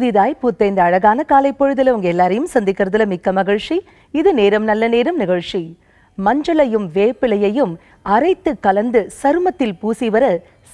புதிதாய் புத்தைந்த அழகான காலை பொழுதுல உங்க எல்லாரையும் சந்திக்கிறதுல மிக்க மகிழ்ச்சி இது நேரம் நல்ல நேரம் நிகழ்ச்சி மஞ்சளையும் வேப்பிலையையும் அரைத்து கலந்து சருமத்தில் பூசி வர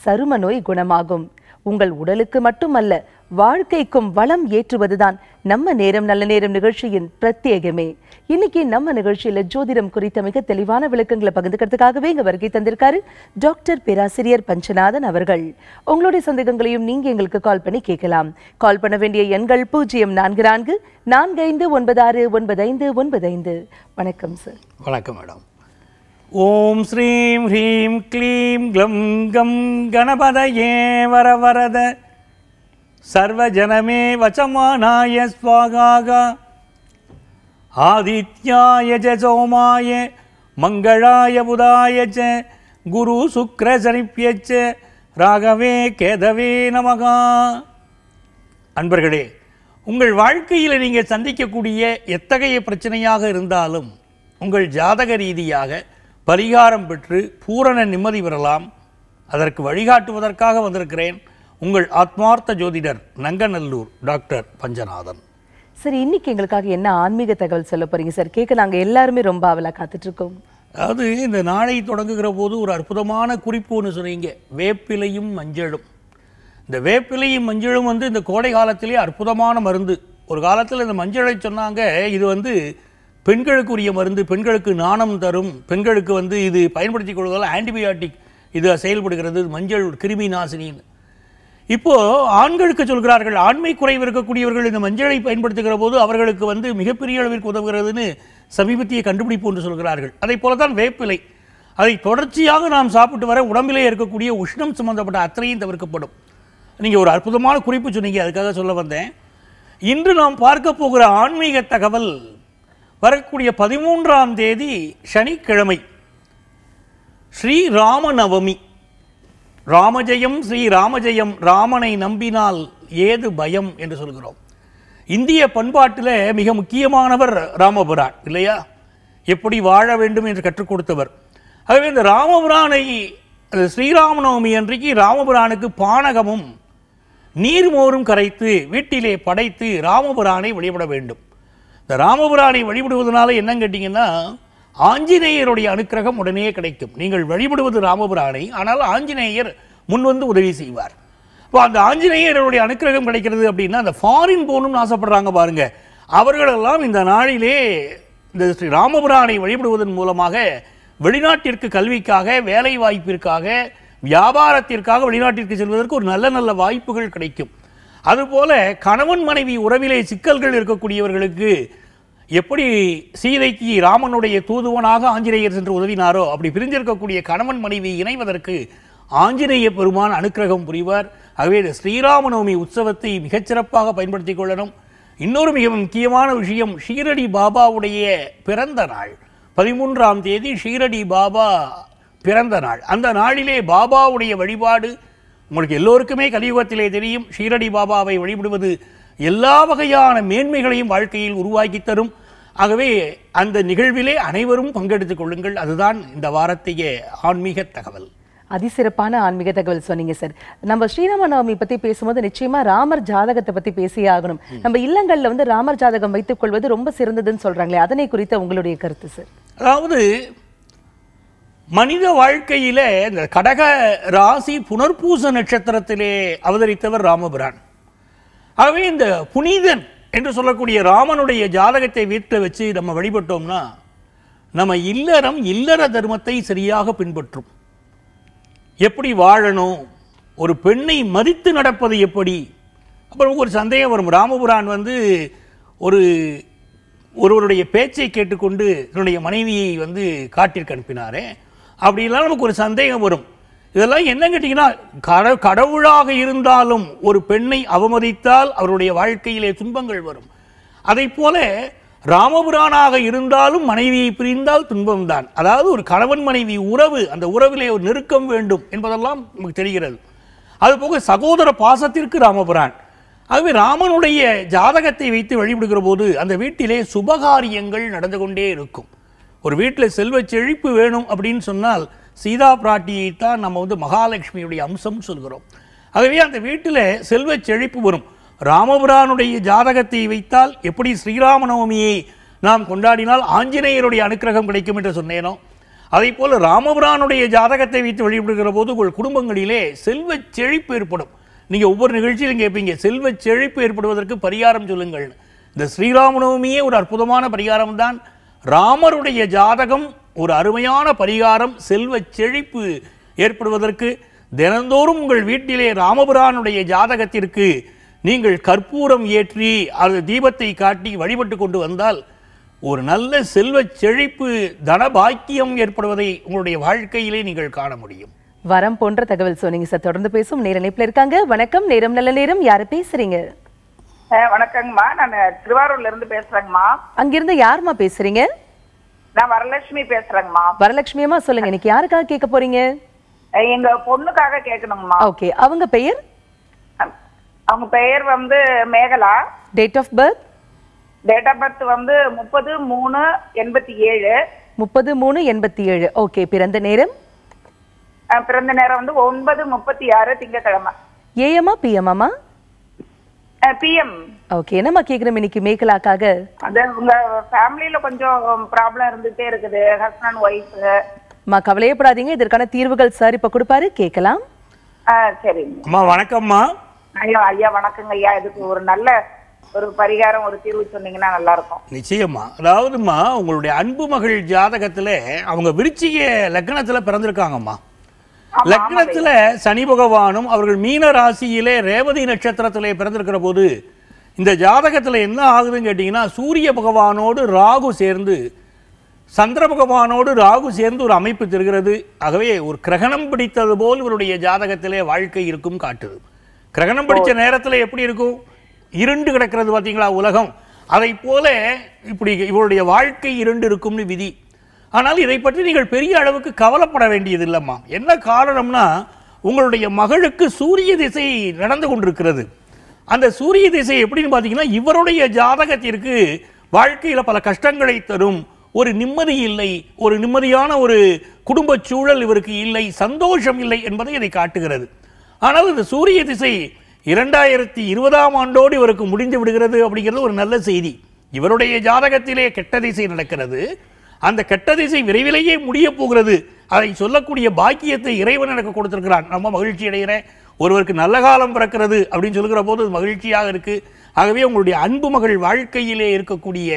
சரும நோய் குணமாகும் உங்கள் உடலுக்கு மட்டுமல்ல வாழ்க்கைக்கும் வளம் ஏற்றுவதுதான் நம்ம நேரம் நல்ல நேரம் நிகழ்ச்சியின் பிரத்யேகமே இன்னைக்கு நம்ம நிகழ்ச்சியில ஜோதிடம் குறித்த மிக தெளிவான விளக்கங்களை பகிர்ந்துக்கிறதுக்காகவே இங்க வருகை தந்திருக்காரு டாக்டர் பேராசிரியர் பஞ்சநாதன் அவர்கள் உங்களுடைய சந்தேகங்களையும் நீங்க எங்களுக்கு கால் பண்ணி கேட்கலாம் கால் பண்ண வேண்டிய எண்கள் பூஜ்ஜியம் நான்கு நான்கு நான்கு ஐந்து ஒன்பது ஆறு ஒன்பது ஐந்து ஒன்பது ஐந்து வணக்கம் சார் வணக்கம் மேடம் ஓம் ஸ்ரீம் ஹ்ரீம் க்ளீம் க்ளம் கம் கணபதயே வரவரத சர்வஜனமே வச்சமானாய ஸ்வாகாக ஆதித்யாய சோமாய மங்களாய புதாய ச குரு சுக்கர சனிப்பியச்ச ராகவே கேதவே நமகா அன்பர்களே உங்கள் வாழ்க்கையில் நீங்கள் சந்திக்கக்கூடிய எத்தகைய பிரச்சனையாக இருந்தாலும் உங்கள் ஜாதக ரீதியாக பரிகாரம் பெற்று பூரண நிம்மதி பெறலாம் அதற்கு வழிகாட்டுவதற்காக வந்திருக்கிறேன் உங்கள் ஆத்மார்த்த ஜோதிடர் நங்கநல்லூர் டாக்டர் பஞ்சநாதன் சார் இன்னைக்கு எங்களுக்காக என்ன ஆன்மீக தகவல் சொல்ல போறீங்க சார் கேட்க நாங்கள் எல்லாருமே ரொம்ப காத்துட்டு இருக்கோம் அதாவது இந்த நாளை தொடங்குகிற போது ஒரு அற்புதமான குறிப்பு ஒன்று சொன்னீங்க வேப்பிலையும் மஞ்சளும் இந்த வேப்பிலையும் மஞ்சளும் வந்து இந்த கோடை காலத்திலே அற்புதமான மருந்து ஒரு காலத்தில் இந்த மஞ்சளை சொன்னாங்க இது வந்து பெண்களுக்குரிய மருந்து பெண்களுக்கு நாணம் தரும் பெண்களுக்கு வந்து இது பயன்படுத்தி கொள்வதால் ஆன்டிபயாட்டிக் இது செயல்படுகிறது மஞ்சள் கிருமி நாசினின்னு இப்போ ஆண்களுக்கு சொல்கிறார்கள் ஆண்மை குறைவு இருக்கக்கூடியவர்கள் இந்த மஞ்சளை பயன்படுத்துகிற போது அவர்களுக்கு வந்து மிகப்பெரிய அளவிற்கு உதவுகிறதுன்னு சமீபத்திய கண்டுபிடிப்பு என்று சொல்கிறார்கள் அதை போலதான் வேப்பிலை அதை தொடர்ச்சியாக நாம் சாப்பிட்டு வர உடம்பிலே இருக்கக்கூடிய உஷ்ணம் சம்பந்தப்பட்ட அத்தனையும் தவிர்க்கப்படும் நீங்கள் ஒரு அற்புதமான குறிப்பு சொன்னீங்க அதுக்காக சொல்ல வந்தேன் இன்று நாம் பார்க்க போகிற ஆன்மீக தகவல் வரக்கூடிய பதிமூன்றாம் தேதி சனிக்கிழமை ஸ்ரீராமநவமி ராமஜெயம் ஸ்ரீ ராமஜெயம் ராமனை நம்பினால் ஏது பயம் என்று சொல்கிறோம் இந்திய பண்பாட்டில் மிக முக்கியமானவர் ராமபுரான் இல்லையா எப்படி வாழ வேண்டும் என்று கற்றுக் கொடுத்தவர் ஆகவே இந்த ராமபுரானை ஸ்ரீராமநவமி அன்றைக்கு ராமபுரானுக்கு பானகமும் நீர்மோரும் கரைத்து வீட்டிலே படைத்து ராமபுரானை வழிபட வேண்டும் இந்த ராமபுரானை வழிபடுவதனால என்னன்னு கேட்டிங்கன்னா ஆஞ்சநேயருடைய அனுக்கிரகம் உடனே கிடைக்கும் நீங்கள் வழிபடுவது ராமபுராணை ஆனால் ஆஞ்சநேயர் முன் வந்து உதவி செய்வார் இப்போ அந்த ஆஞ்சநேயருடைய அனுக்கிரகம் கிடைக்கிறது அப்படின்னா அந்த ஃபாரின் போகணும்னு ஆசைப்படுறாங்க பாருங்க அவர்களெல்லாம் இந்த நாளிலே இந்த ஸ்ரீ ராமபுரானை வழிபடுவதன் மூலமாக வெளிநாட்டிற்கு கல்விக்காக வேலை வாய்ப்பிற்காக வியாபாரத்திற்காக வெளிநாட்டிற்கு செல்வதற்கு ஒரு நல்ல நல்ல வாய்ப்புகள் கிடைக்கும் அதுபோல கணவன் மனைவி உறவிலே சிக்கல்கள் இருக்கக்கூடியவர்களுக்கு எப்படி சீதைக்கு ராமனுடைய தூதுவனாக ஆஞ்சநேயர் சென்று உதவினாரோ அப்படி பிரிஞ்சிருக்கக்கூடிய கணவன் மனைவி இணைவதற்கு ஆஞ்சநேய பெருமான் அனுக்கிரகம் புரிவார் ஆகவே இந்த ஸ்ரீராமநவமி உற்சவத்தை மிகச்சிறப்பாக பயன்படுத்திக் கொள்ளணும் இன்னொரு மிக முக்கியமான விஷயம் ஷீரடி பாபாவுடைய பிறந்த நாள் பதிமூன்றாம் தேதி ஷீரடி பாபா பிறந்த நாள் அந்த நாளிலே பாபாவுடைய வழிபாடு உங்களுக்கு எல்லோருக்குமே கலியுகத்திலே தெரியும் ஷீரடி பாபாவை வழிபடுவது எல்லா வகையான மேன்மைகளையும் வாழ்க்கையில் உருவாக்கி தரும் ஆகவே அந்த நிகழ்விலே அனைவரும் பங்கெடுத்துக் கொள்ளுங்கள் அதுதான் இந்த வாரத்தைய ஆன்மீக தகவல் அதிசிறப்பான ஆன்மீக தகவல் சொன்னீங்க சார் நம்ம ஸ்ரீராம நவமி பத்தி பேசும்போது நிச்சயமா ராமர் ஜாதகத்தை பத்தி பேசியே ஆகணும் நம்ம இல்லங்கள்ல வந்து ராமர் ஜாதகம் வைத்துக் கொள்வது ரொம்ப சிறந்ததுன்னு சொல்றாங்களே அதனை குறித்த உங்களுடைய கருத்து சார் அதாவது மனித வாழ்க்கையில இந்த கடக ராசி புனர்பூச நட்சத்திரத்திலே அவதரித்தவர் ராமபுரான் ஆகவே இந்த புனிதன் என்று சொல்லக்கூடிய ராமனுடைய ஜாதகத்தை வீட்டில் வச்சு நம்ம வழிபட்டோம்னா நம்ம இல்லறம் இல்லற தர்மத்தை சரியாக பின்பற்றும் எப்படி வாழணும் ஒரு பெண்ணை மதித்து நடப்பது எப்படி அப்புறம் ஒரு சந்தேகம் வரும் ராமபுரான் வந்து ஒரு ஒருவருடைய பேச்சை கேட்டுக்கொண்டு என்னுடைய மனைவியை வந்து காட்டிற்கு அனுப்பினாரே அப்படிலாம் நமக்கு ஒரு சந்தேகம் வரும் இதெல்லாம் என்ன கேட்டீங்கன்னா கடவுளாக இருந்தாலும் ஒரு பெண்ணை அவமதித்தால் அவருடைய வாழ்க்கையிலே துன்பங்கள் வரும் அதை போல ராமபுரானாக இருந்தாலும் மனைவியை பிரிந்தால் துன்பம் தான் அதாவது ஒரு கணவன் மனைவி உறவு அந்த உறவிலே ஒரு நெருக்கம் வேண்டும் என்பதெல்லாம் நமக்கு தெரிகிறது அதுபோக சகோதர பாசத்திற்கு ராமபுரான் ஆகவே ராமனுடைய ஜாதகத்தை வைத்து வழிபடுகிற போது அந்த வீட்டிலே சுபகாரியங்கள் நடந்து கொண்டே இருக்கும் ஒரு வீட்டில் செல்வ செழிப்பு வேணும் அப்படின்னு சொன்னால் சீதா பிராட்டியை தான் நம்ம வந்து மகாலட்சுமியுடைய அம்சம் சொல்கிறோம் ஆகவே அந்த வீட்டில் செல்வ செழிப்பு வரும் ராமபுரானுடைய ஜாதகத்தை வைத்தால் எப்படி ஸ்ரீராமநவமியை நாம் கொண்டாடினால் ஆஞ்சநேயருடைய அனுக்கிரகம் கிடைக்கும் என்று சொன்னேனோ அதே போல் ராமபுரானுடைய ஜாதகத்தை வைத்து வழிபடுகிற போது உங்கள் குடும்பங்களிலே செல்வ செழிப்பு ஏற்படும் நீங்கள் ஒவ்வொரு நிகழ்ச்சியிலும் கேட்பீங்க செல்வ செழிப்பு ஏற்படுவதற்கு பரிகாரம் சொல்லுங்கள் இந்த ஸ்ரீராமநவமியே ஒரு அற்புதமான பரிகாரம் தான் ராமருடைய ஜாதகம் ஒரு அருமையான பரிகாரம் செல்வ செழிப்பு ஏற்படுவதற்கு தினந்தோறும் உங்கள் வீட்டிலே ராமபுரானுடைய ஜாதகத்திற்கு நீங்கள் கற்பூரம் ஏற்றி அது தீபத்தை காட்டி வழிபட்டு கொண்டு வந்தால் ஒரு நல்ல செல்வ செழிப்பு தன பாக்கியம் ஏற்படுவதை உங்களுடைய வாழ்க்கையிலே நீங்கள் காண முடியும் வரம் போன்ற தகவல் சொன்னீங்க சார் தொடர்ந்து பேசும் நேர இணைப்பில் இருக்காங்க வணக்கம் நேரம் நல்ல நேரம் யாரு பேசுறீங்க வணக்கங்கம்மா நான் திருவாரூர்ல இருந்து பேசுறேங்கம்மா அங்கிருந்து யாருமா பேசுறீங்க நான் வரலட்சுமி பேசுறேங்கம்மா வரலட்சுமி அம்மா சொல்லுங்க இன்னைக்கு யாருக்காக கேட்க போறீங்க எங்க பொண்ணுக்காக கேட்கணுங்கம்மா ஓகே அவங்க பெயர் அவங்க பெயர் வந்து Megala date of birth date of birth வந்து முப்பது மூணு எண்பத்தி ஏழு முப்பது மூணு எண்பத்தி ஏழு ஓகே பிறந்த நேரம் பிறந்த நேரம் வந்து ஒன்பது முப்பத்தி ஆறு திங்கக்கிழமை ஏஎம்மா பிஎம்மாமா பிஎம் ஓகே என்னம்மா கேக்குறோம் இன்னைக்கு மேக்கலாக்காக அந்த உங்க ஃபேமிலில கொஞ்சம் ப்ராப்ளம் இருந்துட்டே இருக்குது ஹஸ்பண்ட் வைஃப் ஒய்ஃப் அம்மா கவலையப்படாதீங்க இதற்கான தீர்வுகள் சார் இப்ப கொடுப்பாரு கேட்கலாம் சரிங்க அம்மா வணக்கம்மா ஐயா ஐயா வணக்கங்க ஐயா இதுக்கு ஒரு நல்ல ஒரு பரிகாரம் ஒரு தீர்வு சொன்னீங்கன்னா நல்லா இருக்கும் நிச்சயமா அதாவதுமா உங்களுடைய அன்பு மகள் ஜாதகத்துல அவங்க விருச்சிக லக்னத்துல பிறந்திருக்காங்கம்மா லக்னத்துல சனி பகவானும் அவர்கள் மீன ராசியிலே ரேவதி நட்சத்திரத்திலே பிறந்திருக்கிற போது இந்த ஜாதகத்துல என்ன ஆகுதுன்னு கேட்டீங்கன்னா சூரிய பகவானோடு ராகு சேர்ந்து சந்திர பகவானோடு ராகு சேர்ந்து ஒரு அமைப்பு தருகிறது ஆகவே ஒரு கிரகணம் பிடித்தது போல் இவருடைய ஜாதகத்திலே வாழ்க்கை இருக்கும் காட்டுது கிரகணம் பிடிச்ச நேரத்தில் எப்படி இருக்கும் இருண்டு கிடக்கிறது பார்த்தீங்களா உலகம் அதை போல இப்படி இவருடைய வாழ்க்கை இருண்டு இருக்கும்னு விதி ஆனால் இதை பற்றி நீங்கள் பெரிய அளவுக்கு கவலைப்பட வேண்டியது இல்லைம்மா என்ன காரணம்னா உங்களுடைய மகளுக்கு சூரிய திசை நடந்து கொண்டிருக்கிறது அந்த சூரிய திசை எப்படின்னு பார்த்தீங்கன்னா இவருடைய ஜாதகத்திற்கு வாழ்க்கையில் பல கஷ்டங்களை தரும் ஒரு நிம்மதி இல்லை ஒரு நிம்மதியான ஒரு குடும்ப சூழல் இவருக்கு இல்லை சந்தோஷம் இல்லை என்பதை இதை காட்டுகிறது ஆனால் இந்த சூரிய திசை இரண்டாயிரத்தி இருபதாம் ஆண்டோடு இவருக்கு முடிந்து விடுகிறது அப்படிங்கிறது ஒரு நல்ல செய்தி இவருடைய ஜாதகத்திலே கெட்ட திசை நடக்கிறது அந்த கெட்ட திசை விரைவிலேயே முடிய போகிறது அதை சொல்லக்கூடிய பாக்கியத்தை இறைவன் எனக்கு கொடுத்திருக்கிறான் ரொம்ப மகிழ்ச்சி அடைகிறேன் ஒருவருக்கு நல்ல காலம் பிறக்கிறது அப்படின்னு சொல்லுகிற போது மகிழ்ச்சியாக இருக்குது ஆகவே உங்களுடைய அன்பு மகள் வாழ்க்கையிலே இருக்கக்கூடிய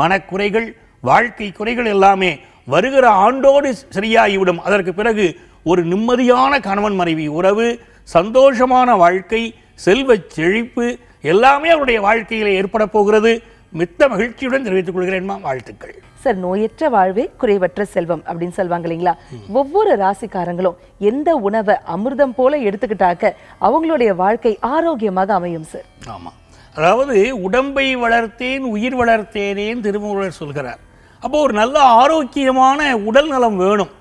மனக்குறைகள் வாழ்க்கை குறைகள் எல்லாமே வருகிற ஆண்டோடு சரியாகிவிடும் அதற்கு பிறகு ஒரு நிம்மதியான கணவன் மனைவி உறவு சந்தோஷமான வாழ்க்கை செல்வ செழிப்பு எல்லாமே அவருடைய வாழ்க்கையில் ஏற்பட போகிறது மித்த மகிழ்ச்சியுடன் தெரிவித்துக் கொள்கிறேன்மா வாழ்த்துக்கள் சார் நோயற்ற வாழ்வே குறைவற்ற செல்வம் அப்படின்னு சொல்லுவாங்க இல்லைங்களா ஒவ்வொரு ராசிக்காரங்களும் எந்த உணவை அமிர்தம் போல எடுத்துக்கிட்டாக்க அவங்களுடைய வாழ்க்கை ஆரோக்கியமாக அமையும் சார் ஆமாம் அதாவது உடம்பை வளர்த்தேன் உயிர் வளர்த்தேனேன்னு திருமூலர் சொல்கிறார் அப்போ ஒரு நல்ல ஆரோக்கியமான உடல் நலம் வேணும்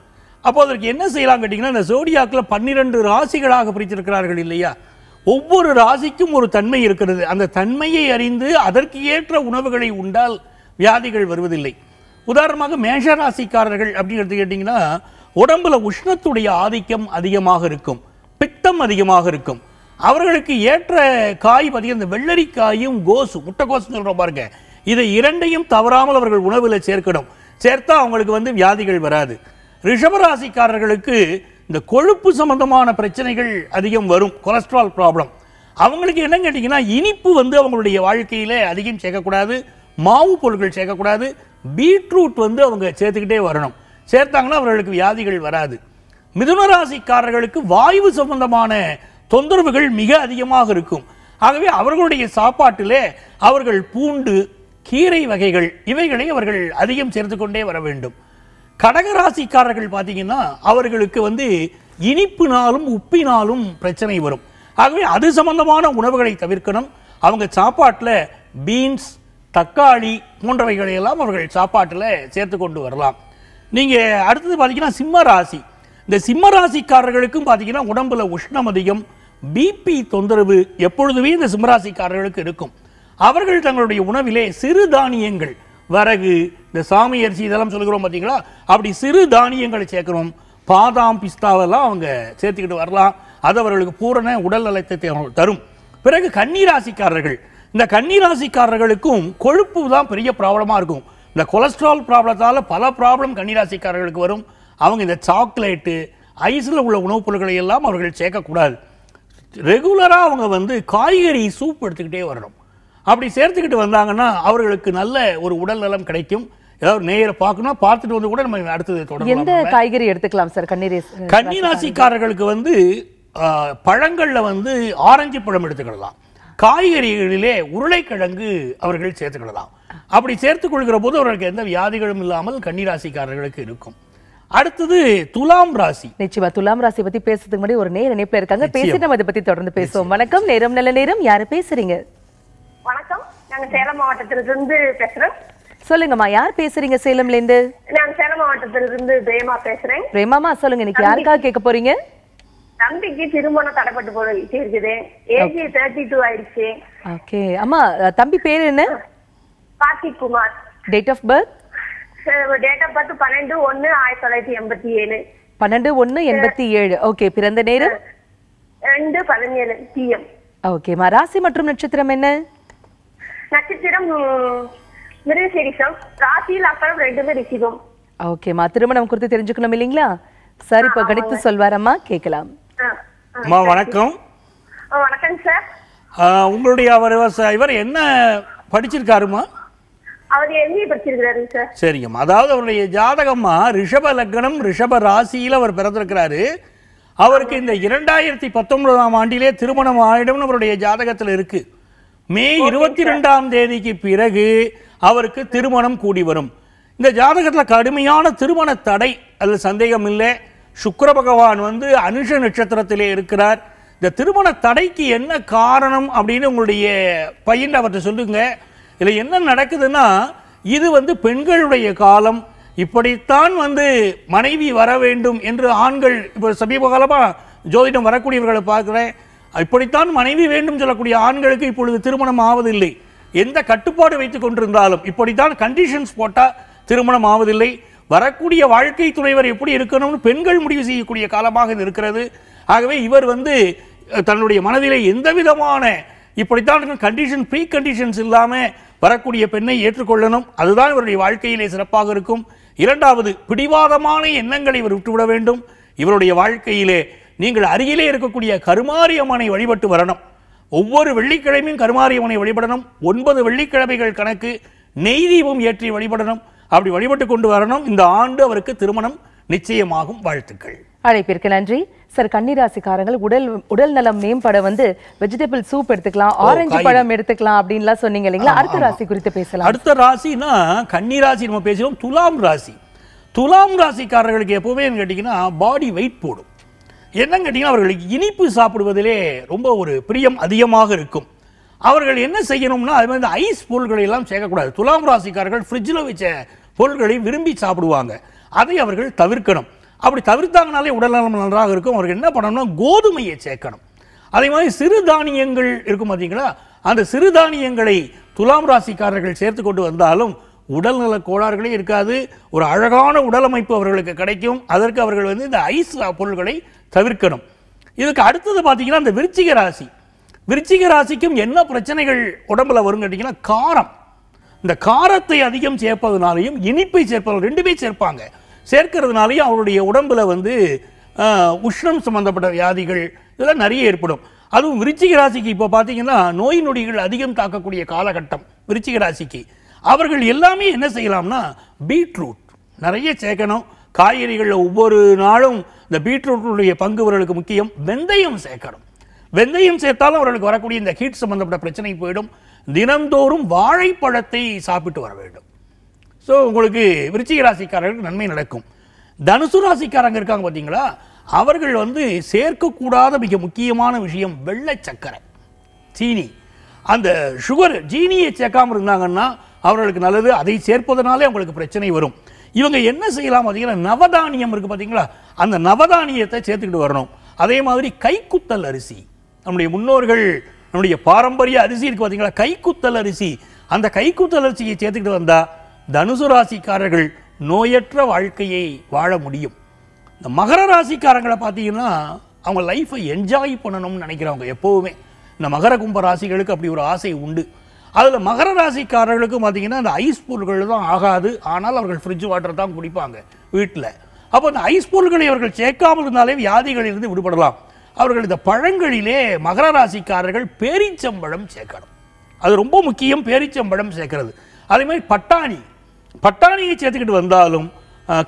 அப்போ அதற்கு என்ன செய்யலாம் கேட்டிங்கன்னா இந்த சோடியாக்கில் பன்னிரெண்டு ராசிகளாக பிரித்திருக்கிறார்கள் இல்லையா ஒவ்வொரு ராசிக்கும் ஒரு தன்மை இருக்கிறது அந்த தன்மையை அறிந்து அதற்கு ஏற்ற உணவுகளை உண்டால் வியாதிகள் வருவதில்லை உதாரணமாக மேஷராசிக்காரர்கள் அப்படிங்கிறது கேட்டிங்கன்னா உடம்புல உஷ்ணத்துடைய ஆதிக்கம் அதிகமாக இருக்கும் பித்தம் அதிகமாக இருக்கும் அவர்களுக்கு ஏற்ற காய் பார்த்தீங்கன்னா இந்த வெள்ளரிக்காயும் கோசு முட்டைக்கோசுன்னு சொல்கிறோம் பாருங்க இதை இரண்டையும் தவறாமல் அவர்கள் உணவில் சேர்க்கணும் சேர்த்தா அவங்களுக்கு வந்து வியாதிகள் வராது ரிஷபராசிக்காரர்களுக்கு இந்த கொழுப்பு சம்பந்தமான பிரச்சனைகள் அதிகம் வரும் கொலஸ்ட்ரால் ப்ராப்ளம் அவங்களுக்கு என்ன கேட்டிங்கன்னா இனிப்பு வந்து அவங்களுடைய வாழ்க்கையில் அதிகம் சேர்க்கக்கூடாது மாவு பொருட்கள் சேர்க்கக்கூடாது பீட்ரூட் வந்து அவங்க சேர்த்துக்கிட்டே வரணும் சேர்த்தாங்கன்னா அவர்களுக்கு வியாதிகள் வராது மிதுனராசிக்காரர்களுக்கு வாயு சம்பந்தமான தொந்தரவுகள் மிக அதிகமாக இருக்கும் ஆகவே அவர்களுடைய சாப்பாட்டிலே அவர்கள் பூண்டு கீரை வகைகள் இவைகளை அவர்கள் அதிகம் சேர்த்து கொண்டே வர வேண்டும் கடகராசிக்காரர்கள் பார்த்தீங்கன்னா அவர்களுக்கு வந்து இனிப்புனாலும் உப்பினாலும் பிரச்சனை வரும் ஆகவே அது சம்பந்தமான உணவுகளை தவிர்க்கணும் அவங்க சாப்பாட்டில் பீன்ஸ் தக்காளி போன்றவைகளையெல்லாம் அவர்கள் சாப்பாட்டில் சேர்த்து கொண்டு வரலாம் நீங்கள் அடுத்தது பார்த்தீங்கன்னா சிம்ம ராசி இந்த சிம்ம ராசிக்காரர்களுக்கும் பார்த்தீங்கன்னா உடம்புல உஷ்ணம் அதிகம் பிபி தொந்தரவு எப்பொழுதுமே இந்த சிம்மராசிக்காரர்களுக்கு இருக்கும் அவர்கள் தங்களுடைய உணவிலே சிறு தானியங்கள் வரகு இந்த சாமி அரிசி இதெல்லாம் சொல்கிறோம் பார்த்தீங்களா அப்படி சிறு தானியங்களை சேர்க்கணும் பாதாம் பிஸ்தாவெல்லாம் அவங்க சேர்த்துக்கிட்டு வரலாம் அது அவர்களுக்கு பூரண உடல் நலத்தை தரும் பிறகு கன்னிராசிக்காரர்கள் இந்த கன்னிராசிக்காரர்களுக்கும் கொழுப்பு தான் பெரிய ப்ராப்ளமாக இருக்கும் இந்த கொலஸ்ட்ரால் ப்ராப்ளத்தால் பல ப்ராப்ளம் கன்னிராசிக்காரர்களுக்கு வரும் அவங்க இந்த சாக்லேட்டு ஐஸில் உள்ள உணவுப் பொருட்களை எல்லாம் அவர்கள் சேர்க்கக்கூடாது ரெகுலராக அவங்க வந்து காய்கறி சூப் எடுத்துக்கிட்டே வரணும் அப்படி சேர்த்துக்கிட்டு வந்தாங்கன்னா அவர்களுக்கு நல்ல ஒரு உடல் நலம் கிடைக்கும் ஏதாவது நேயரை பார்க்கணும் பார்த்துட்டு வந்து கூட நம்ம அடுத்தது தொடர்ந்து எந்த காய்கறி எடுத்துக்கலாம் சார் கண்ணீர் கன்னிராசிக்காரர்களுக்கு வந்து பழங்களில் வந்து ஆரஞ்சு பழம் எடுத்துக்கிடலாம் காய்கறிகளிலே உருளைக்கிழங்கு அவர்கள் சேர்த்துக்கொள்ளலாம் அப்படி சேர்த்துக் கொள்கிற போது அவர்களுக்கு எந்த வியாதிகளும் இல்லாமல் கன்னிராசிக்காரர்களுக்கு இருக்கும் அடுத்தது துலாம் ராசி நிச்சயமா துலாம் ராசி பத்தி பேசுறதுக்கு முன்னாடி ஒரு நேர நினைப்பு இருக்காங்க பேசி நம்ம அதை பத்தி தொடர்ந்து பேசுவோம் வணக்கம் நேரம் நல்ல நேரம் யாரு பேசுறீங்க வணக்கம் நாங்க சேலம் மாவட்டத்திலிருந்து பேசுறோம் சொல்லுங்கம்மா யார் பேசுறீங்க சேலம்ல இருந்து நான் சேலம் மாவட்டத்திலிருந்து பிரேமா பேசுறேன் பிரேமாமா சொல்லுங்க இன்னைக்கு யாருக்காக கேட்க போறீங்க தம்பிக்கு திருமணம் தடைப்பட்டு போயிட்டு இருக்குது ஏஜ் தேர்ட்டி டூ ஆயிடுச்சு ஓகே அம்மா தம்பி பேர் என்ன Karthik Kumar date of birth date of birth பன்னெண்டு ஒன்னு ஆயிரத்தி தொள்ளாயிரத்தி எண்பத்தி ஏழு பன்னெண்டு ஒன்னு எண்பத்தி ஏழு ஓகே பிறந்த நேரம் ரெண்டு பதினேழு பிஎம் ஓகேம்மா ராசி மற்றும் நட்சத்திரம் என்ன நட்சத்திரம் மிருகசீரிசம் ராசியில் அப்புறம் ரெண்டுமே ரிசிவம் ஓகேம்மா திருமணம் குறித்து தெரிஞ்சுக்கணும் இல்லைங்களா சார் இப்ப கணித்து சொல்வாரம்மா கேட்கலாம் அம்மா வணக்கம் வணக்கம் சார் உங்களுடைய அவர் இவர் என்ன படிச்சிருக்காருமா அவர் எம்ஏ படிச்சிருக்கிறாரு சார் சரிங்கம்மா அதாவது அவருடைய ஜாதகம்மா ரிஷப லக்னம் ரிஷப ராசியில் அவர் பிறந்திருக்கிறாரு அவருக்கு இந்த இரண்டாயிரத்தி பத்தொன்பதாம் ஆண்டிலே திருமணம் ஆயிடும்னு அவருடைய ஜாதகத்தில் இருக்கு மே இருபத்தி ரெண்டாம் தேதிக்கு பிறகு அவருக்கு திருமணம் கூடி வரும் இந்த ஜாதகத்தில் கடுமையான திருமண தடை அதில் சந்தேகம் இல்லை சுக்கர பகவான் வந்து அனுஷ நட்சத்திரத்திலே இருக்கிறார் இந்த திருமண தடைக்கு என்ன காரணம் அப்படின்னு உங்களுடைய பையன் அவர்கிட்ட சொல்லுங்க இதில் என்ன நடக்குதுன்னா இது வந்து பெண்களுடைய காலம் இப்படித்தான் வந்து மனைவி வர வேண்டும் என்று ஆண்கள் இப்போ சமீப காலமாக ஜோதிடம் வரக்கூடியவர்களை பார்க்குறேன் இப்படித்தான் மனைவி வேண்டும் சொல்லக்கூடிய ஆண்களுக்கு இப்பொழுது திருமணம் ஆவதில்லை எந்த கட்டுப்பாடு வைத்து கொண்டிருந்தாலும் இப்படித்தான் கண்டிஷன்ஸ் போட்டால் திருமணம் ஆவதில்லை வரக்கூடிய வாழ்க்கை துணைவர் எப்படி இருக்கணும்னு பெண்கள் முடிவு செய்யக்கூடிய காலமாக இது இருக்கிறது ஆகவே இவர் வந்து தன்னுடைய மனதிலே எந்த விதமான இப்படித்தான் கண்டிஷன் ப்ரீ கண்டிஷன்ஸ் இல்லாமல் வரக்கூடிய பெண்ணை ஏற்றுக்கொள்ளணும் அதுதான் இவருடைய வாழ்க்கையிலே சிறப்பாக இருக்கும் இரண்டாவது பிடிவாதமான எண்ணங்களை இவர் விட்டுவிட வேண்டும் இவருடைய வாழ்க்கையிலே நீங்கள் அருகிலே இருக்கக்கூடிய கருமாரியம்மனை வழிபட்டு வரணும் ஒவ்வொரு வெள்ளிக்கிழமையும் கருமாரியம்மனை வழிபடணும் ஒன்பது வெள்ளிக்கிழமைகள் கணக்கு நெய் தீபம் ஏற்றி வழிபடணும் அப்படி வழிபட்டு கொண்டு வரணும் இந்த ஆண்டு அவருக்கு திருமணம் நிச்சயமாகும் வாழ்த்துக்கள் அழைப்பிற்கு நன்றி சார் கன்னிராசிக்காரங்கள் உடல் உடல் நலம் மேம்பட வந்து வெஜிடபிள் சூப் எடுத்துக்கலாம் ஆரஞ்சு பழம் எடுத்துக்கலாம் அப்படின்லாம் சொன்னீங்க இல்லைங்களா அடுத்த ராசி குறித்து பேசலாம் அடுத்த ராசினா கன்னிராசி நம்ம பேசுவோம் துலாம் ராசி துலாம் ராசிக்காரர்களுக்கு எப்பவுமே கேட்டிங்கன்னா பாடி வெயிட் போடும் என்னன்னு கேட்டிங்கன்னா அவர்களுக்கு இனிப்பு சாப்பிடுவதிலே ரொம்ப ஒரு பிரியம் அதிகமாக இருக்கும் அவர்கள் என்ன செய்யணும்னா அது மாதிரி ஐஸ் பொருட்களை எல்லாம் சேர்க்கக்கூடாது துலாம் ராசிக்காரர்கள் ஃப்ரிட்ஜில் வச்ச பொருட்களை விரும்பி சாப்பிடுவாங்க அதை அவர்கள் தவிர்க்கணும் அப்படி தவிர்த்தாங்கனாலே உடல்நலம் நன்றாக இருக்கும் அவர்கள் என்ன பண்ணணும்னா கோதுமையை சேர்க்கணும் அதே மாதிரி சிறு தானியங்கள் இருக்கும் பார்த்தீங்களா அந்த சிறு தானியங்களை துலாம் ராசிக்காரர்கள் சேர்த்து கொண்டு வந்தாலும் உடல்நல கோளாறுகளே இருக்காது ஒரு அழகான உடலமைப்பு அவர்களுக்கு கிடைக்கும் அதற்கு அவர்கள் வந்து இந்த ஐஸ் பொருள்களை தவிர்க்கணும் இதுக்கு அடுத்தது பார்த்தீங்கன்னா அந்த விருச்சிக ராசி விருச்சிக ராசிக்கும் என்ன பிரச்சனைகள் உடம்புல வரும் கேட்டிங்கன்னா காரம் இந்த காரத்தை அதிகம் சேர்ப்பதுனாலையும் இனிப்பை சேர்ப்பது ரெண்டுமே சேர்ப்பாங்க சேர்க்கிறதுனாலையும் அவருடைய உடம்புல வந்து உஷ்ணம் சம்மந்தப்பட்ட வியாதிகள் இதெல்லாம் நிறைய ஏற்படும் அதுவும் விருச்சிக ராசிக்கு இப்போ பார்த்தீங்கன்னா நோய் நொடிகள் அதிகம் தாக்கக்கூடிய காலகட்டம் விருச்சிக ராசிக்கு அவர்கள் எல்லாமே என்ன செய்யலாம்னா பீட்ரூட் நிறைய சேர்க்கணும் காய்கறிகளில் ஒவ்வொரு நாளும் இந்த பீட்ரூட்டுடைய பங்கு முக்கியம் வெந்தயம் சேர்க்கணும் வெந்தயம் சேர்த்தாலும் அவர்களுக்கு வரக்கூடிய இந்த ஹீட் சம்பந்தப்பட்ட பிரச்சனை போயிடும் தினந்தோறும் வாழைப்பழத்தை சாப்பிட்டு வர வேண்டும் ஸோ உங்களுக்கு விருச்சிக ராசிக்காரர்களுக்கு நன்மை நடக்கும் தனுசு ராசிக்காரங்க இருக்காங்க பார்த்தீங்களா அவர்கள் வந்து சேர்க்கக்கூடாத மிக முக்கியமான விஷயம் வெள்ளை சர்க்கரை சீனி அந்த சுகர் ஜீனியை சேர்க்காமல் இருந்தாங்கன்னா அவர்களுக்கு நல்லது அதை சேர்ப்பதனாலே அவங்களுக்கு பிரச்சனை வரும் இவங்க என்ன செய்யலாம் பார்த்தீங்கன்னா நவதானியம் இருக்குது பார்த்தீங்களா அந்த நவதானியத்தை சேர்த்துக்கிட்டு வரணும் அதே மாதிரி கைக்குத்தல் அரிசி நம்முடைய முன்னோர்கள் நம்முடைய பாரம்பரிய அரிசி இருக்குது பார்த்தீங்களா கைக்குத்தல் அரிசி அந்த கைக்குத்தல் அரிசியை சேர்த்துக்கிட்டு வந்தால் தனுசு ராசிக்காரர்கள் நோயற்ற வாழ்க்கையை வாழ முடியும் இந்த மகர ராசிக்காரங்களை பார்த்தீங்கன்னா அவங்க லைஃப்பை என்ஜாய் பண்ணணும்னு நினைக்கிறவங்க எப்போவுமே இந்த மகர கும்ப ராசிகளுக்கு அப்படி ஒரு ஆசை உண்டு அதில் மகர ராசிக்காரர்களுக்கும் பார்த்தீங்கன்னா அந்த ஐஸ் பொருட்கள் தான் ஆகாது ஆனால் அவர்கள் ஃப்ரிட்ஜ் வாட்டர் தான் குடிப்பாங்க வீட்டில் அப்போ அந்த ஐஸ் பொருட்களை அவர்கள் சேர்க்காமல் இருந்தாலே வியாதிகளிலிருந்து விடுபடலாம் அவர்கள் இந்த பழங்களிலே மகர ராசிக்காரர்கள் பேரிச்சம்பழம் சேர்க்கணும் அது ரொம்ப முக்கியம் பேரிச்சம்பழம் சேர்க்கறது அதே மாதிரி பட்டாணி பட்டாணியை சேர்த்துக்கிட்டு வந்தாலும்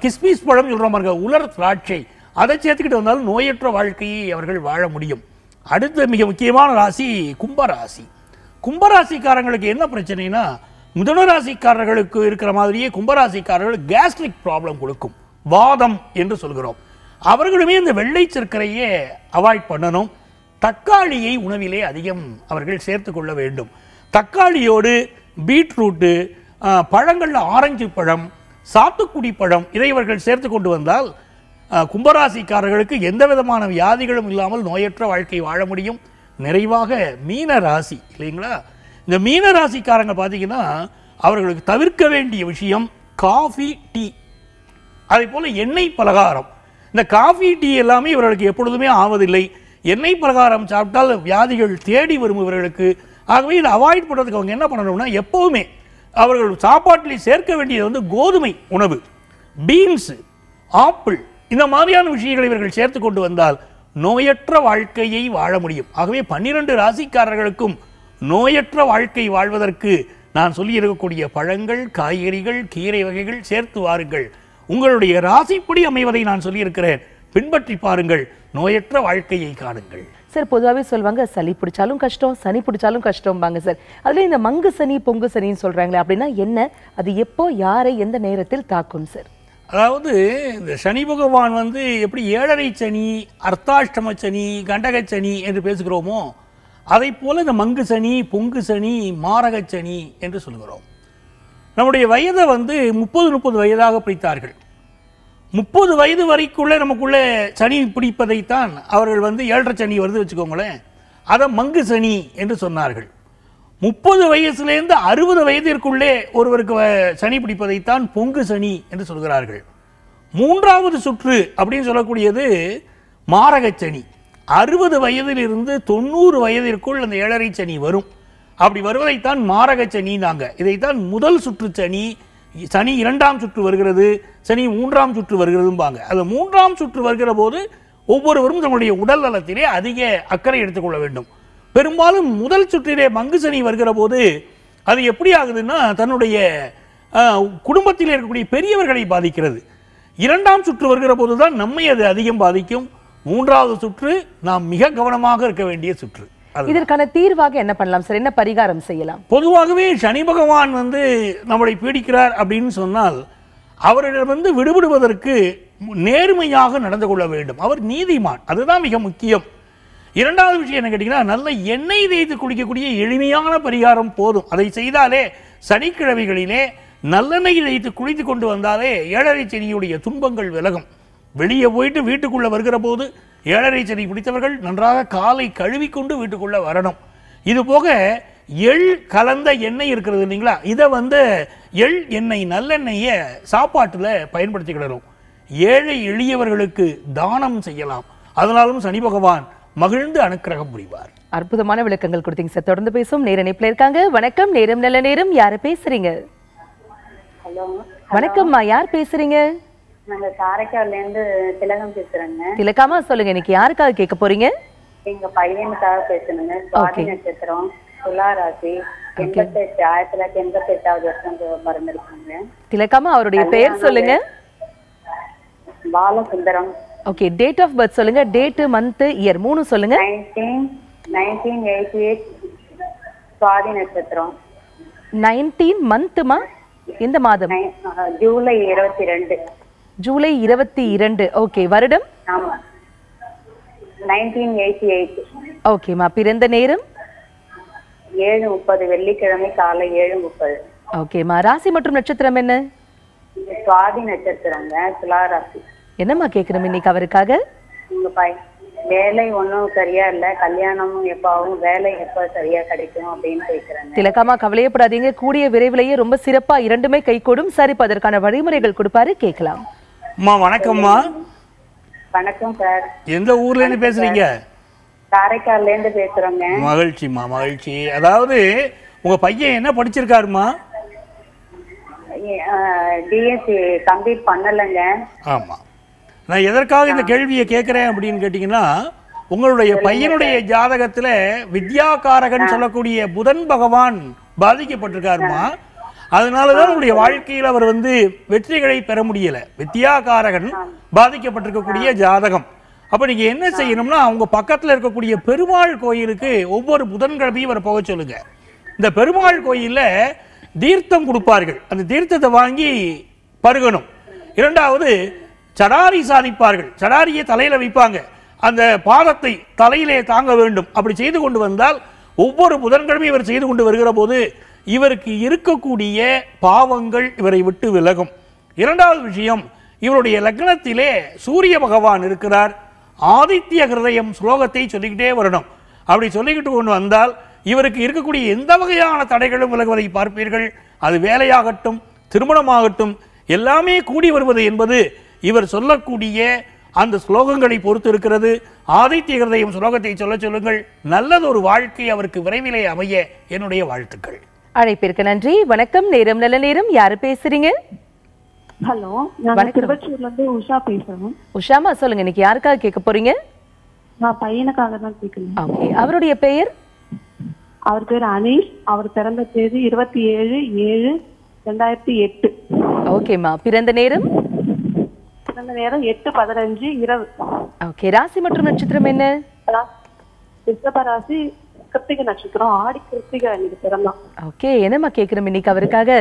கிஸ்மிஸ் பழம் சொல்கிறோம் பாருங்க உலர் திராட்சை அதை சேர்த்துக்கிட்டு வந்தாலும் நோயற்ற வாழ்க்கையை அவர்கள் வாழ முடியும் அடுத்த மிக முக்கியமான ராசி கும்பராசி கும்பராசிக்காரங்களுக்கு என்ன பிரச்சனைனா மிதனராசிக்காரர்களுக்கு இருக்கிற மாதிரியே கும்பராசிக்காரர்கள் கேஸ்ட்ரிக் ப்ராப்ளம் கொடுக்கும் வாதம் என்று சொல்கிறோம் அவர்களுமே இந்த வெள்ளை சர்க்கரையே அவாய்ட் பண்ணணும் தக்காளியை உணவிலே அதிகம் அவர்கள் சேர்த்து கொள்ள வேண்டும் தக்காளியோடு பீட்ரூட்டு பழங்களில் ஆரஞ்சு பழம் சாத்துக்குடி பழம் இதை இவர்கள் சேர்த்து கொண்டு வந்தால் கும்பராசிக்காரர்களுக்கு எந்த விதமான வியாதிகளும் இல்லாமல் நோயற்ற வாழ்க்கை வாழ முடியும் நிறைவாக மீன ராசி இல்லைங்களா இந்த மீன ராசிக்காரங்க பார்த்தீங்கன்னா அவர்களுக்கு தவிர்க்க வேண்டிய விஷயம் காஃபி டீ அதே போல் எண்ணெய் பலகாரம் இந்த காஃபி டீ எல்லாமே இவர்களுக்கு எப்பொழுதுமே ஆவதில்லை எண்ணெய் பிரகாரம் சாப்பிட்டால் வியாதிகள் தேடி வரும் இவர்களுக்கு ஆகவே இதை அவாய்ட் பண்ணுறதுக்கு அவங்க என்ன பண்ணணும்னா எப்போவுமே அவர்கள் சாப்பாட்டில் சேர்க்க வேண்டியது வந்து கோதுமை உணவு பீன்ஸு ஆப்பிள் இந்த மாதிரியான விஷயங்களை இவர்கள் சேர்த்து கொண்டு வந்தால் நோயற்ற வாழ்க்கையை வாழ முடியும் ஆகவே பன்னிரண்டு ராசிக்காரர்களுக்கும் நோயற்ற வாழ்க்கை வாழ்வதற்கு நான் சொல்லியிருக்கக்கூடிய பழங்கள் காய்கறிகள் கீரை வகைகள் சேர்த்து வாருங்கள் உங்களுடைய ராசிப்படி அமைவதை நான் சொல்லியிருக்கிறேன் பின்பற்றி பாருங்கள் நோயற்ற வாழ்க்கையை காணுங்கள் சார் பொதுவாகவே சொல்லுவாங்க சளி பிடிச்சாலும் கஷ்டம் சனி பிடிச்சாலும் கஷ்டம்பாங்க சார் அதில் இந்த மங்கு சனி பொங்கு சனின்னு சொல்கிறாங்களே அப்படின்னா என்ன அது எப்போ யாரை எந்த நேரத்தில் தாக்கும் சார் அதாவது இந்த சனி பகவான் வந்து எப்படி ஏழரை சனி அர்த்தாஷ்டம சனி கண்டக சனி என்று பேசுகிறோமோ அதை போல் இந்த மங்கு சனி பொங்கு சனி மாரக சனி என்று சொல்கிறோம் நம்முடைய வயதை வந்து முப்பது முப்பது வயதாக பிடித்தார்கள் முப்பது வயது வரைக்குள்ளே நமக்குள்ளே சனி பிடிப்பதைத்தான் அவர்கள் வந்து ஏழரை சனி வருது வச்சுக்கோங்களேன் அதை மங்கு சனி என்று சொன்னார்கள் முப்பது வயசுலேருந்து அறுபது வயதிற்குள்ளே ஒருவருக்கு சனி பிடிப்பதைத்தான் பொங்கு சனி என்று சொல்கிறார்கள் மூன்றாவது சுற்று அப்படின்னு சொல்லக்கூடியது மாரக சனி அறுபது வயதிலிருந்து தொண்ணூறு வயதிற்குள் அந்த ஏழரை சனி வரும் அப்படி வருவதைத்தான் மாரக சனி இதைத்தான் முதல் சுற்று சனி சனி இரண்டாம் சுற்று வருகிறது சனி மூன்றாம் சுற்று வருகிறதும்பாங்க அது மூன்றாம் சுற்று வருகிற போது ஒவ்வொருவரும் தங்களுடைய உடல் நலத்திலே அதிக அக்கறை எடுத்துக்கொள்ள வேண்டும் பெரும்பாலும் முதல் சுற்றிலே மங்கு சனி வருகிற போது அது எப்படி ஆகுதுன்னா தன்னுடைய குடும்பத்தில் இருக்கக்கூடிய பெரியவர்களை பாதிக்கிறது இரண்டாம் சுற்று வருகிற போது தான் நம்மை அது அதிகம் பாதிக்கும் மூன்றாவது சுற்று நாம் மிக கவனமாக இருக்க வேண்டிய சுற்று இதற்கான தீர்வாக என்ன பண்ணலாம் சார் என்ன பரிகாரம் செய்யலாம் பொதுவாகவே சனி பகவான் வந்து நம்மளை பீடிக்கிறார் அப்படின்னு சொன்னால் அவரிடம் வந்து விடுபடுவதற்கு நேர்மையாக நடந்து கொள்ள வேண்டும் அவர் நீதிமான் அதுதான் மிக முக்கியம் இரண்டாவது விஷயம் என்ன கேட்டீங்கன்னா நல்ல எண்ணெய் தேய்த்து குளிக்கக்கூடிய எளிமையான பரிகாரம் போதும் அதை செய்தாலே சனிக்கிழமைகளிலே நல்லெண்ணெய் தேய்த்து குளித்து கொண்டு வந்தாலே ஏழரை செடியுடைய துன்பங்கள் விலகும் வெளியே போயிட்டு வீட்டுக்குள்ளே வருகிற போது ஏழரை சனி பிடித்தவர்கள் நன்றாக காலை கழுவிக்கொண்டு வீட்டுக்குள்ளே வரணும் இது போக எள் கலந்த எண்ணெய் இருக்கிறது இல்லைங்களா இதை வந்து எள் எண்ணெய் நல்லெண்ணெயை சாப்பாட்டில் பயன்படுத்திக்கிடணும் ஏழை எளியவர்களுக்கு தானம் செய்யலாம் அதனாலும் சனி பகவான் மகிழ்ந்து அனுக்கிரகம் புரிவார் அற்புதமான விளக்கங்கள் கொடுத்தீங்க சார் தொடர்ந்து பேசும் நேர நிப்பில் இருக்காங்க வணக்கம் நேரம் நல்ல நேரம் யாரு பேசுறீங்க வணக்கம்மா யார் பேசுறீங்க நாங்க காரைக்கால்ல இருந்து திலகம் பேசுறேங்க திலகமா சொல்லுங்க இன்னைக்கு யாருக்காக கேட்க போறீங்க எங்க பையனுக்காக பேசணுங்க சுவாதி நட்சத்திரம் துலா ராசி எண்பத்தெட்டு ஆயிரத்தி தொள்ளாயிரத்தி எண்பத்தி எட்டாவது வருஷம் பிறந்திருக்காங்க திலகமா அவருடைய பெயர் சொல்லுங்க Balasundaram okay date of birth சொல்லுங்க டேட் மந்த் இயர் மூணு சொல்லுங்க nineteen nineteen eighty eight Swathi நட்சத்திரம் நைன்டீன் மந்த்மா இந்த மாதம் ஜூலை இருபத்தி ரெண்டு ஜூலை இருபத்தி இரண்டு ஓகே வருடம் ஓகேம்மா பிறந்த நேரம் ஏழு முப்பது வெள்ளிக்கிழமை காலை ஏழு முப்பது ஓகேம்மா ராசி மற்றும் நட்சத்திரம் என்ன சுவாதி நட்சத்திரங்க துலா ராசி என்னம்மா கேட்கணும் இன்னைக்கு அவருக்காக வேலை ஒன்றும் சரியா இல்ல கல்யாணமும் எப்பாவும் வேலை எப்ப சரியா கிடைக்கும் அப்படின்னு கேட்கிறேன் திலக்கமா கவலையப்படாதீங்க கூடிய விரைவிலேயே ரொம்ப சிறப்பா இரண்டுமே கை கூடும் சரிப்பு அதற்கான வழிமுறைகள் கொடுப்பாரு கேட்கலாம் அம்மா வணக்கம்மா வணக்கம் சார் எந்த ஊர்ல இருந்து பேசுறீங்க காரைக்கால்ல இருந்து பேசுறோங்க மகிழ்ச்சிமா மகிழ்ச்சி அதாவது உங்க பையன் என்ன படிச்சிருக்காருமா டிஎஸ்சி கம்ப்ளீட் பண்ணலங்க ஆமா நான் எதற்காக இந்த கேள்வியை கேட்கிறேன் அப்படின்னு கேட்டீங்கன்னா உங்களுடைய பையனுடைய ஜாதகத்துல வித்யாகாரகன் சொல்லக்கூடிய புதன் பகவான் பாதிக்கப்பட்டிருக்காருமா அதனால தான் வாழ்க்கையில் அவர் வந்து வெற்றிகளை பெற முடியல வித்தியாகாரகன் பாதிக்கப்பட்டிருக்கக்கூடிய ஜாதகம் அப்போ நீங்கள் என்ன செய்யணும்னா அவங்க பக்கத்தில் இருக்கக்கூடிய பெருமாள் கோயிலுக்கு ஒவ்வொரு புதன்கிழமையும் அவர் போக சொல்லுங்க இந்த பெருமாள் கோயிலில் தீர்த்தம் கொடுப்பார்கள் அந்த தீர்த்தத்தை வாங்கி பருகணும் இரண்டாவது சடாரி சாதிப்பார்கள் சடாரியை தலையில் வைப்பாங்க அந்த பாதத்தை தலையிலே தாங்க வேண்டும் அப்படி செய்து கொண்டு வந்தால் ஒவ்வொரு புதன்கிழமையும் இவர் செய்து கொண்டு வருகிற போது இவருக்கு இருக்கக்கூடிய பாவங்கள் இவரை விட்டு விலகும் இரண்டாவது விஷயம் இவருடைய லக்னத்திலே சூரிய பகவான் இருக்கிறார் ஆதித்ய ஹிருதயம் ஸ்லோகத்தை சொல்லிக்கிட்டே வரணும் அப்படி சொல்லிக்கிட்டு கொண்டு வந்தால் இவருக்கு இருக்கக்கூடிய எந்த வகையான தடைகளும் விலகுவதை பார்ப்பீர்கள் அது வேலையாகட்டும் திருமணமாகட்டும் எல்லாமே கூடி வருவது என்பது இவர் சொல்லக்கூடிய அந்த ஸ்லோகங்களை பொறுத்து இருக்கிறது ஆதித்ய ஹிருதயம் ஸ்லோகத்தை சொல்ல சொல்லுங்கள் நல்லதொரு வாழ்க்கை அவருக்கு விரைவிலே அமைய என்னுடைய வாழ்த்துக்கள் அழைப்பிற்கு நன்றி வணக்கம் நேரம் நல்ல நேரம் யாரு பேசுறீங்க ஹலோ நான் திருவச்சூர்ல இருந்து உஷா பேசுறேன் உஷாமா சொல்லுங்க இன்னைக்கு யாருக்காக கேட்க போறீங்க நான் பையனுக்காக தான் கேட்கணும் ஓகே அவருடைய பெயர் அவர் பேர் அனில் அவர் பிறந்த தேதி இருபத்தி ஏழு ஏழு ரெண்டாயிரத்தி எட்டு ஓகேம்மா பிறந்த நேரம் பிறந்த நேரம் எட்டு பதினஞ்சு இரவு ஓகே ராசி மற்றும் நட்சத்திரம் என்ன ரிஷபராசி கிருத்திகை நட்சத்திரம் ஆடி கிருத்திகை இன்னைக்கு பிறந்தான் ஓகே என்னம்மா கேக்குறோம் இன்னைக்கு அவருக்காக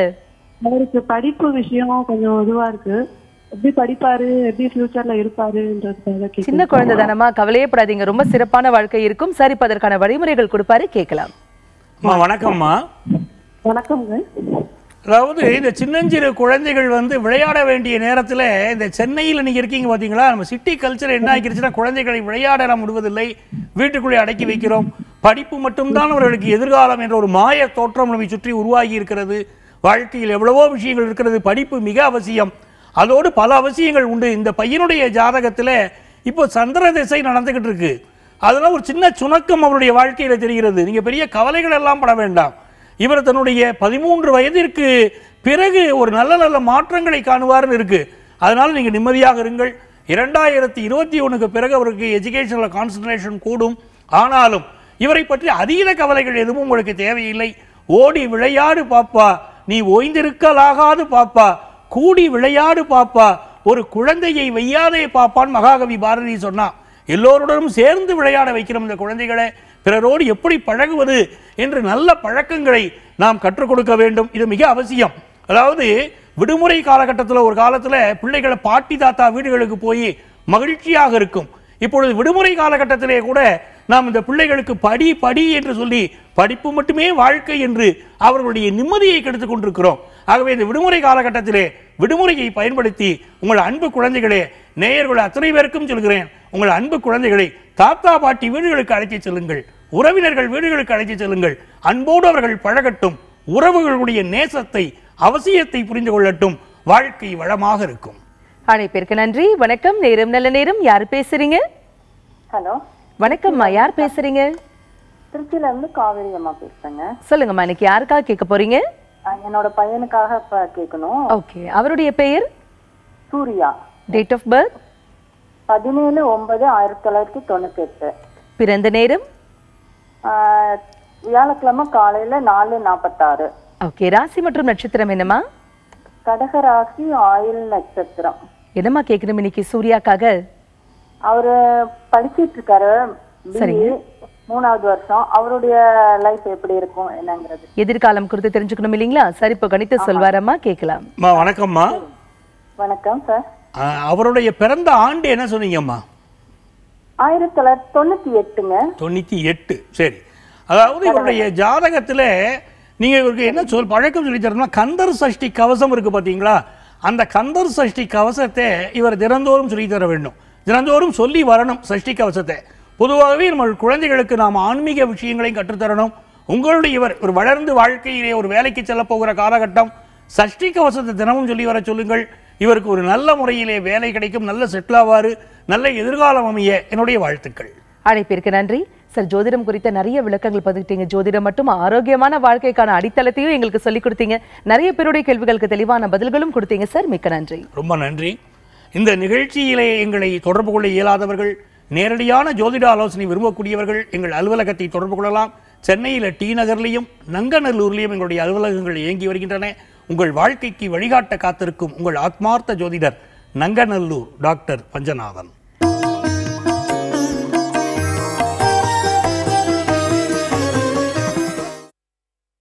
அவருக்கு படிப்பு விஷயம் கொஞ்சம் இதுவா இருக்கு எப்படி படிப்பாரு எப்படி ஃபியூச்சர்ல இருப்பாருன்றதுக்காக சின்ன குழந்தை தானமா கவலையப்படாதீங்க ரொம்ப சிறப்பான வாழ்க்கை இருக்கும் சரி இப்ப அதற்கான வழிமுறைகள் கொடுப்பாரு கேட்கலாம் வணக்கம்மா வணக்கம்ங்க அதாவது இந்த சின்னஞ்சிறு குழந்தைகள் வந்து விளையாட வேண்டிய நேரத்தில் இந்த சென்னையில் நீங்கள் இருக்கீங்க பார்த்தீங்களா நம்ம சிட்டி கல்ச்சர் என்ன ஆகிருச்சுன்னா குழந்தைகளை விளையாட முடிவதில்லை வீட்டுக்குள்ளே அடக்கி வைக்கிறோம் படிப்பு மட்டும்தான் அவர்களுக்கு எதிர்காலம் என்ற ஒரு மாய தோற்றம் நம்மை சுற்றி உருவாகி இருக்கிறது வாழ்க்கையில் எவ்வளவோ விஷயங்கள் இருக்கிறது படிப்பு மிக அவசியம் அதோடு பல அவசியங்கள் உண்டு இந்த பையனுடைய ஜாதகத்தில் இப்போ சந்திர திசை நடந்துக்கிட்டு இருக்கு அதெல்லாம் ஒரு சின்ன சுணக்கம் அவருடைய வாழ்க்கையில் தெரிகிறது நீங்கள் பெரிய கவலைகள் எல்லாம் பட வேண்டாம் இவர் தன்னுடைய பதிமூன்று வயதிற்கு பிறகு ஒரு நல்ல நல்ல மாற்றங்களை காணுவார்னு இருக்குது அதனால் நீங்கள் நிம்மதியாக இருங்கள் இரண்டாயிரத்தி இருபத்தி ஒன்றுக்கு பிறகு அவருக்கு எஜுகேஷனில் கான்சன்ட்ரேஷன் கூடும் ஆனாலும் இவரை பற்றி அதீத கவலைகள் எதுவும் உங்களுக்கு தேவையில்லை ஓடி விளையாடு பாப்பா நீ ஓய்ந்திருக்கலாகாது பாப்பா கூடி விளையாடு பாப்பா ஒரு குழந்தையை வையாதே பாப்பான் மகாகவி பாரதி சொன்னான் எல்லோருடனும் சேர்ந்து விளையாட வைக்கிறோம் இந்த குழந்தைகளை பிறரோடு எப்படி பழகுவது என்று நல்ல பழக்கங்களை நாம் கற்றுக் கொடுக்க வேண்டும் இது மிக அவசியம் அதாவது விடுமுறை காலகட்டத்தில் ஒரு காலத்தில் பிள்ளைகளை பாட்டி தாத்தா வீடுகளுக்கு போய் மகிழ்ச்சியாக இருக்கும் இப்பொழுது விடுமுறை காலகட்டத்திலே கூட நாம் இந்த பிள்ளைகளுக்கு படி படி என்று சொல்லி படிப்பு மட்டுமே வாழ்க்கை என்று அவர்களுடைய நிம்மதியை கெடுத்து கொண்டிருக்கிறோம் ஆகவே இந்த விடுமுறை காலகட்டத்திலே விடுமுறையை பயன்படுத்தி உங்கள் அன்பு குழந்தைகளே நேயர்களை அத்தனை பேருக்கும் சொல்கிறேன் உங்கள் அன்பு குழந்தைகளை தாத்தா பாட்டி வீடுகளுக்கு அழைத்து செல்லுங்கள் உறவினர்கள் வீடுகளுக்கு அழைத்து செல்லுங்கள் அன்போடு அவர்கள் பழகட்டும் உறவுகளுடைய நேசத்தை அவசியத்தை புரிந்து கொள்ளட்டும் வாழ்க்கை வளமாக இருக்கும் அழைப்பிற்கு நன்றி வணக்கம் நேரம் நல்ல நேரம் யார் பேசுறீங்க ஹலோ வணக்கம்மா யார் பேசுறீங்க திருச்சியில இருந்து காவேரி அம்மா பேசுறேங்க சொல்லுங்கம்மா இன்னைக்கு யாருக்காக கேட்க போறீங்க என்னோட பையனுக்காக கேட்கணும் ஓகே அவருடைய பெயர் சூர்யா டேட் ஆஃப் பர்த் பதினேழு ஒன்பது ஆயிரத்தி தொள்ளாயிரத்தி தொண்ணூத்தி எட்டு பிறந்த நேரம் வியாழக்கிழமை காலையில நாலு நாற்பத்தாறு ஓகே ராசி மற்றும் நட்சத்திரம் என்னமா ராசி ஆயில் நட்சத்திரம் என்னமா கேக்குறோம் இன்னைக்கு சூர்யாக்காக அவரு படிச்சிட்டு இருக்காரு சரிங்க மூணாவது வருஷம் அவருடைய லைஃப் எப்படி இருக்கும் என்னங்கிறது எதிர்காலம் குறித்து தெரிஞ்சுக்கணும் இல்லைங்களா சார் இப்போ கணித்த சொல்வாரம்மா கேட்கலாம் வணக்கம்மா வணக்கம் சார் அவருடைய பிறந்த ஆண்டு என்ன சொன்னீங்கம்மா ஆயிரத்தி தொள்ளாயிரத்தி தொண்ணூற்றி எட்டுங்க தொண்ணூற்றி எட்டு சரி அதாவது இவருடைய ஜாதகத்தில் நீங்க இவருக்கு என்ன சொல் பழக்கம் சொல்லி தரணும்னா கந்தர் சஷ்டி கவசம் இருக்கு பாத்தீங்களா அந்த கந்தர் சஷ்டி கவசத்தை இவர் தினந்தோறும் சொல்லி தர வேண்டும் தினந்தோறும் சொல்லி வரணும் சஷ்டி கவசத்தை பொதுவாகவே நம்ம குழந்தைகளுக்கு நாம் ஆன்மீக விஷயங்களையும் கற்றுத்தரணும் உங்களுடைய இவர் ஒரு வளர்ந்து வாழ்க்கையிலே ஒரு வேலைக்கு செல்ல போகிற காலகட்டம் சஷ்டி கவசத்தை தினமும் சொல்லி வர சொல்லுங்கள் இவருக்கு ஒரு நல்ல முறையிலே வேலை கிடைக்கும் நல்ல செட்டில் ஆவார் நல்ல எதிர்காலம் அமைய என்னுடைய வாழ்த்துக்கள் அழைப்பிற்கு நன்றி சார் ஜோதிடம் குறித்த நிறைய விளக்கங்கள் பதிவிட்டீங்க ஜோதிடம் மட்டும் ஆரோக்கியமான வாழ்க்கைக்கான அடித்தளத்தையும் எங்களுக்கு சொல்லிக் கொடுத்தீங்க நிறைய பேருடைய கேள்விகளுக்கு தெளிவான பதில்களும் கொடுத்தீங்க சார் மிக்க நன்றி ரொம்ப நன்றி இந்த நிகழ்ச்சியிலே எங்களை தொடர்பு கொள்ள இயலாதவர்கள் நேரடியான ஜோதிட ஆலோசனை விரும்பக்கூடியவர்கள் எங்கள் அலுவலகத்தை தொடர்பு கொள்ளலாம் சென்னையில் டி நகர்லையும் நங்கநல்லூர்லையும் எங்களுடைய அலுவலகங்கள் இயங்கி வருகின்றன உங்கள் வாழ்க்கைக்கு வழிகாட்ட காத்திருக்கும் உங்கள் ஆத்மார்த்த ஜோதிடர் நங்கநல்லூர் டாக்டர் பஞ்சநாதன்